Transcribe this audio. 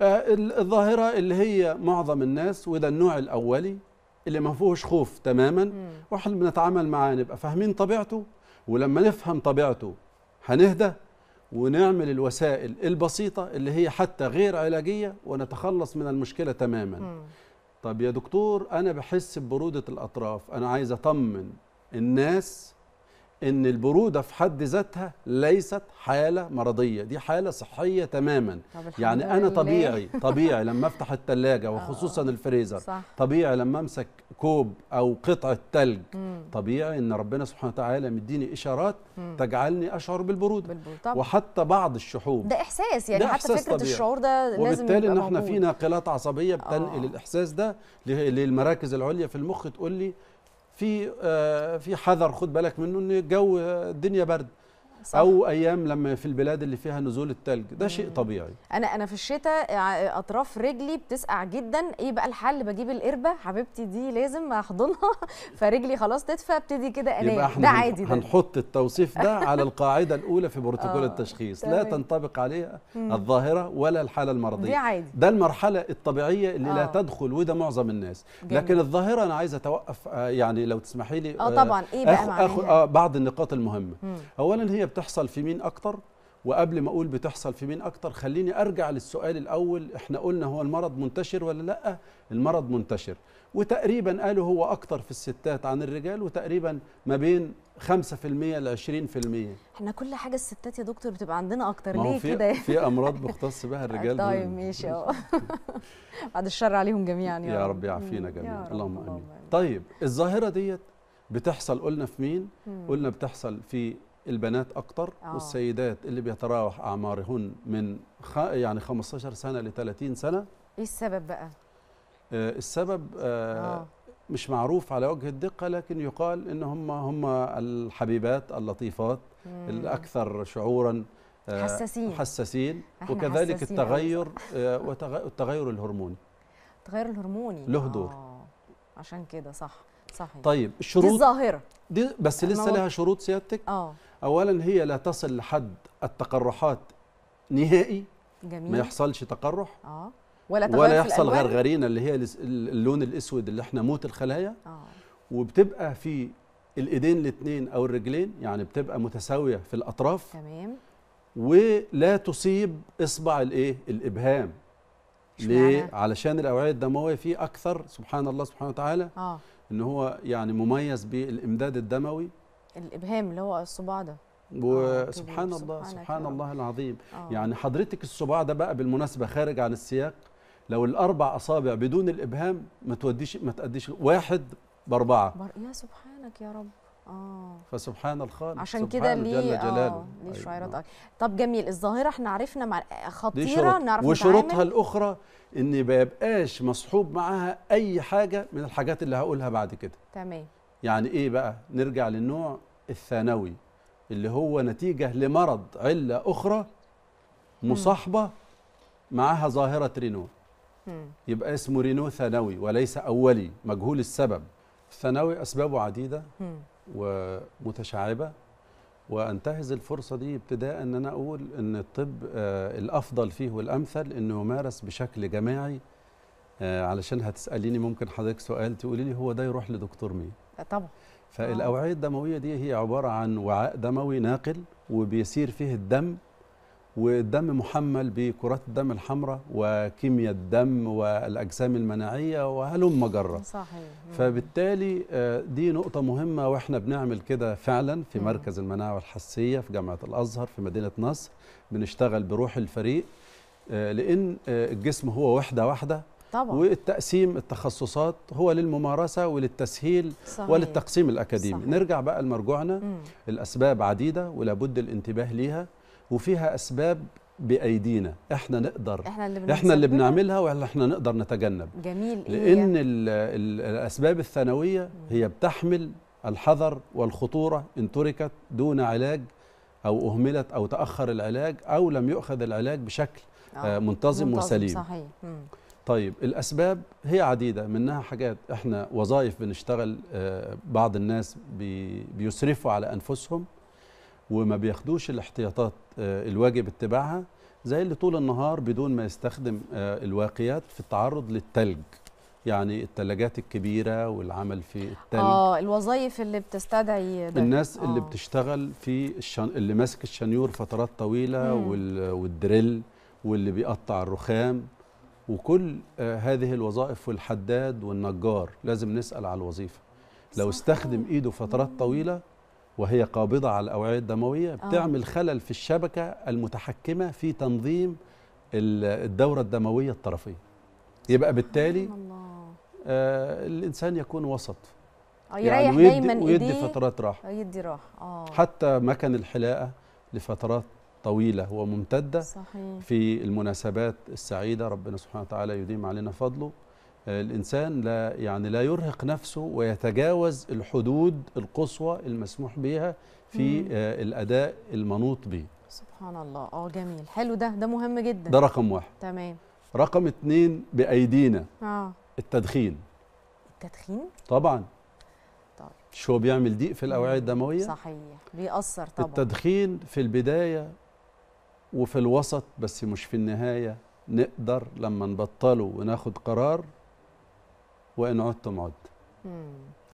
آه، الظاهرة اللي هي معظم الناس وده النوع الأولي اللي ما فيهوش خوف تماما واحنا بنتعامل معاه نبقى فاهمين طبيعته ولما نفهم طبيعته هنهدى ونعمل الوسائل البسيطة اللي هي حتى غير علاجية ونتخلص من المشكلة تماما مم. طب يا دكتور أنا بحس ببرودة الأطراف أنا عايز أطمن الناس ان البروده في حد ذاتها ليست حاله مرضيه دي حاله صحيه تماما يعني انا طبيعي طبيعي لما افتح الثلاجه وخصوصا آه، الفريزر صح. طبيعي لما امسك كوب او قطعه ثلج طبيعي ان ربنا سبحانه وتعالى مديني اشارات تجعلني اشعر بالبروده وحتى بعض الشحوب ده احساس يعني ده حتى فكره الشعور ده لازم وبالتالي ان احنا في ناقلات عصبيه بتنقل آه. الاحساس ده للمراكز العليا في المخ تقول لي في آه، في حذر خد بالك منه ان الجو آه، الدنيا برد صح. او ايام لما في البلاد اللي فيها نزول الثلج ده شيء طبيعي انا انا في الشتاء اطراف رجلي بتسقع جدا ايه بقى الحل بجيب القربه حبيبتي دي لازم احضنها فرجلي خلاص تدفى ابتدي كده انام ده عادي ده هنحط التوصيف ده على القاعده الاولى في بروتوكول آه، التشخيص لا تنطبق عليها الظاهره ولا الحاله المرضيه دي عادي. ده المرحله الطبيعيه اللي لا آه. تدخل وده معظم الناس جميل. لكن الظاهره انا عايزه اتوقف آه، يعني لو تسمحي لي اه طبعا ايه بقى أخ... أخ... آه بعض النقاط المهمه مم. اولا هي بتحصل في مين اكتر وقبل ما اقول بتحصل في مين اكتر خليني ارجع للسؤال الاول احنا قلنا هو المرض منتشر ولا لا المرض منتشر وتقريبا قالوا هو اكتر في الستات عن الرجال وتقريبا ما بين 5% ل 20% احنا كل حاجه الستات يا دكتور بتبقى عندنا اكتر ليه كده في امراض مختص بها الرجال طيب ماشي اه بعد الشر عليهم جميعا يا, يا رب يعافينا جميعا اللهم امين طيب الظاهره ديت بتحصل قلنا في مين قلنا بتحصل في البنات اكتر أوه. والسيدات اللي بيتراوح اعمارهن من خ... يعني 15 سنه ل 30 سنه ايه السبب بقى آه السبب آه،, آه مش معروف على وجه الدقه لكن يقال ان هم هم الحبيبات اللطيفات مم. الاكثر شعورا آه حساسين حساسين وكذلك حساسين التغير آه والتغير الهرموني التغير الهرموني له دور آه، عشان كده صح صحيح طيب الشروط دي الظاهره دي بس لسه لها شروط سيادتك اه اولا هي لا تصل لحد التقرحات نهائي جميل. ما يحصلش تقرح آه. ولا, ولا يحصل غرغرينا اللي هي اللون الاسود اللي احنا موت الخلايا آه. وبتبقى في الايدين الاثنين او الرجلين يعني بتبقى متساويه في الاطراف تمام ولا تصيب اصبع الايه الابهام ليه علشان الاوعيه الدمويه فيه اكثر سبحان الله سبحانه وتعالى آه. ان هو يعني مميز بالامداد الدموي الابهام اللي هو الصباع ده وسبحان آه، الله سبحان الله العظيم أوه. يعني حضرتك الصباع ده بقى بالمناسبه خارج عن السياق لو الاربع اصابع بدون الابهام ما توديش ما تاديش واحد باربعه بر... يا سبحانك يا رب اه فسبحان الخالق عشان كده ليه جل آه، جلال ليه أيوة. شعيرات أيوة. طب جميل الظاهره احنا عرفنا مع خطيره نعرف وشروطها الاخرى ان ما يبقاش مصحوب معاها اي حاجه من الحاجات اللي هقولها بعد كده تمام يعني ايه بقى نرجع للنوع الثانوي اللي هو نتيجه لمرض عله اخرى مصاحبه معاها ظاهره رينو يبقى اسمه رينو ثانوي وليس اولي مجهول السبب الثانوي اسبابه عديده ومتشعبه وانتهز الفرصه دي ابتداء ان انا اقول ان الطب آه، الافضل فيه والامثل انه يمارس بشكل جماعي آه، علشان هتساليني ممكن حضرتك سؤال تقولي لي هو ده يروح لدكتور مين آه، طبعا فالاوعيه الدمويه دي هي عباره عن وعاء دموي ناقل وبيسير فيه الدم والدم محمل بكرات الدم الحمراء وكيمياء الدم والاجسام المناعيه وهلم جره صحيح فبالتالي آه، دي نقطه مهمه واحنا بنعمل كده فعلا في مركز المناعه والحساسيه في جامعه الازهر في مدينه نصر بنشتغل بروح الفريق آه، لان الجسم هو وحده واحده طبعا. والتقسيم التخصصات هو للممارسة وللتسهيل صحيح. وللتقسيم الأكاديمي صحيح. نرجع بقى لمرجوعنا الأسباب عديدة ولابد الانتباه ليها وفيها أسباب بايدينا احنا نقدر احنا اللي, احنا اللي بنعملها ولا احنا نقدر نتجنب جميل إيه لان ال الاسباب الثانويه هي بتحمل الحذر والخطوره ان تركت دون علاج او اهملت او تاخر العلاج او لم يؤخذ العلاج بشكل آه, آه، منتظم, منتظم وسليم صحيح. طيب الأسباب هي عديدة منها حاجات احنا وظائف بنشتغل آه، بعض الناس بيسرفوا على أنفسهم وما بياخدوش الاحتياطات آه، الواجب اتباعها زي اللي طول النهار بدون ما يستخدم آه، الواقيات في التعرض للتلج يعني الثلاجات الكبيره والعمل في التلج اه الوظائف اللي بتستدعي ده. الناس آه. اللي بتشتغل في الشن... اللي ماسك الشنيور فترات طويله وال... والدريل واللي بيقطع الرخام وكل آه، هذه الوظائف والحداد والنجار لازم نسأل على الوظيفة لو استخدم إيده فترات طويلة وهي قابضة على الأوعية الدموية آه. بتعمل خلل في الشبكة المتحكمة في تنظيم الدورة الدموية الطرفية يبقى بالتالي آه الإنسان يكون وسط آه، يعني ويدي, دايما ويدي فترات راحة يدي راحة حتى مكن الحلاقة لفترات طويلة وممتدة صحيح. في المناسبات السعيدة ربنا سبحانه وتعالى يديم علينا فضله آه، الإنسان لا يعني لا يرهق نفسه ويتجاوز الحدود القصوى المسموح بها في مم. آه، الأداء المنوط به سبحان الله اه جميل حلو ده ده مهم جدا ده رقم واحد تمام رقم اتنين بأيدينا اه التدخين التدخين طبعا طيب مش هو بيعمل ضيق في الأوعية الدموية صحيح بيأثر طبعا التدخين في البداية وفي الوسط بس مش في النهاية نقدر لما نبطله وناخد قرار وإن عدتم عد